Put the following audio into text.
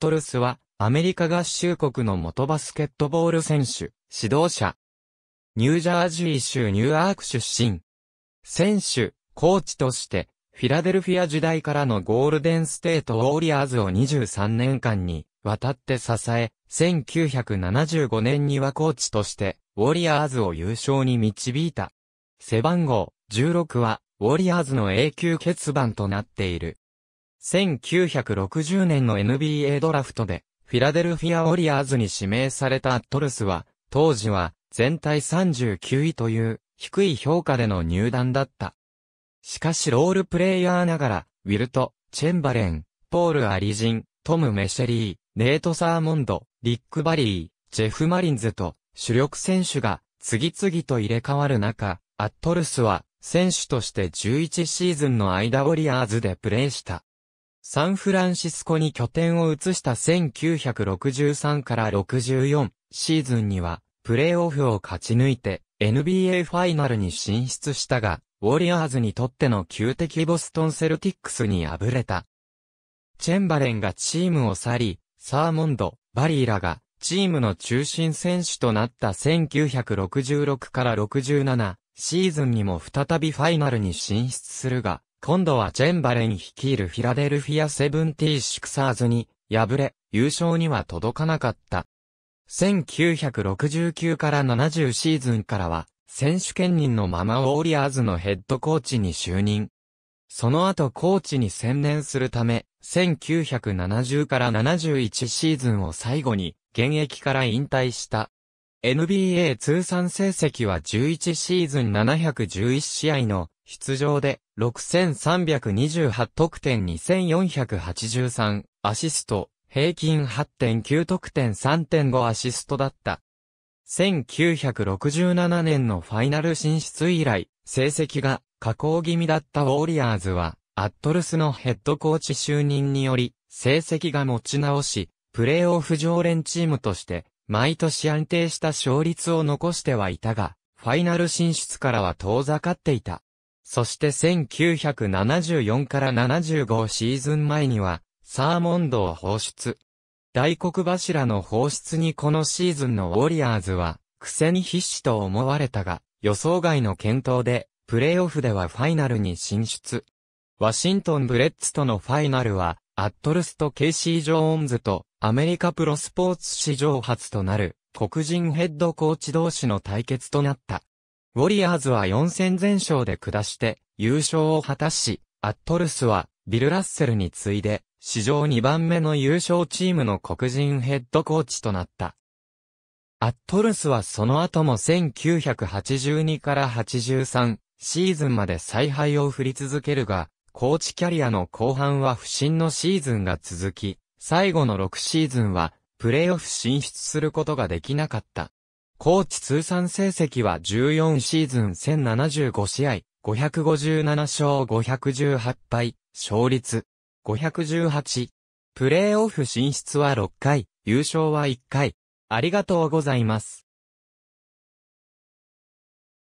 トルスは、アメリカ合衆国の元バスケットボール選手、指導者。ニュージャージー州ニューアーク出身。選手、コーチとして、フィラデルフィア時代からのゴールデンステートウォーリアーズを23年間に渡って支え、1975年にはコーチとして、ウォリアーズを優勝に導いた。背番号16は、ウォリアーズの永久欠番となっている。1960年の NBA ドラフトで、フィラデルフィア・オリアーズに指名されたアットルスは、当時は全体39位という低い評価での入団だった。しかしロールプレイヤーながら、ウィルト、チェンバレン、ポール・アリジン、トム・メシェリー、ネート・サーモンド、リック・バリー、ジェフ・マリンズと主力選手が次々と入れ替わる中、アットルスは選手として11シーズンの間ウォリアーズでプレーした。サンフランシスコに拠点を移した1963から64シーズンには、プレーオフを勝ち抜いて NBA ファイナルに進出したが、ウォリアーズにとっての旧敵ボストンセルティックスに敗れた。チェンバレンがチームを去り、サーモンド、バリーラがチームの中心選手となった1966から67シーズンにも再びファイナルに進出するが、今度はチェンバレン率いるフィラデルフィアセブンティーシクサーズに敗れ、優勝には届かなかった。1969から70シーズンからは、選手兼任のままウォリアーズのヘッドコーチに就任。その後コーチに専念するため、1970から71シーズンを最後に、現役から引退した。NBA 通算成績は11シーズン711試合の出場で6328得点2483、アシスト、平均8.9得点3.5アシストだった。1967年のファイナル進出以来、成績が下降気味だったウォーリアーズは、アットルスのヘッドコーチ就任により、成績が持ち直し、プレーオフ常連チームとして、毎年安定した勝率を残してはいたが、ファイナル進出からは遠ざかっていた。そして1974から75シーズン前には、サーモンドを放出。大黒柱の放出にこのシーズンのウォリアーズは、癖に必死と思われたが、予想外の検討で、プレーオフではファイナルに進出。ワシントンブレッツとのファイナルは、アットルスとケイシー・ジョーンズと、アメリカプロスポーツ史上初となる、黒人ヘッドコーチ同士の対決となった。ウォリアーズは4戦全勝で下して優勝を果たし、アットルスはビル・ラッセルに次いで史上2番目の優勝チームの黒人ヘッドコーチとなった。アットルスはその後も1982から83シーズンまで采配を振り続けるが、コーチキャリアの後半は不振のシーズンが続き、最後の6シーズンはプレーオフ進出することができなかった。コーチ通算成績は14シーズン1075試合、557勝518敗、勝率518。プレーオフ進出は6回、優勝は1回。ありがとうございます。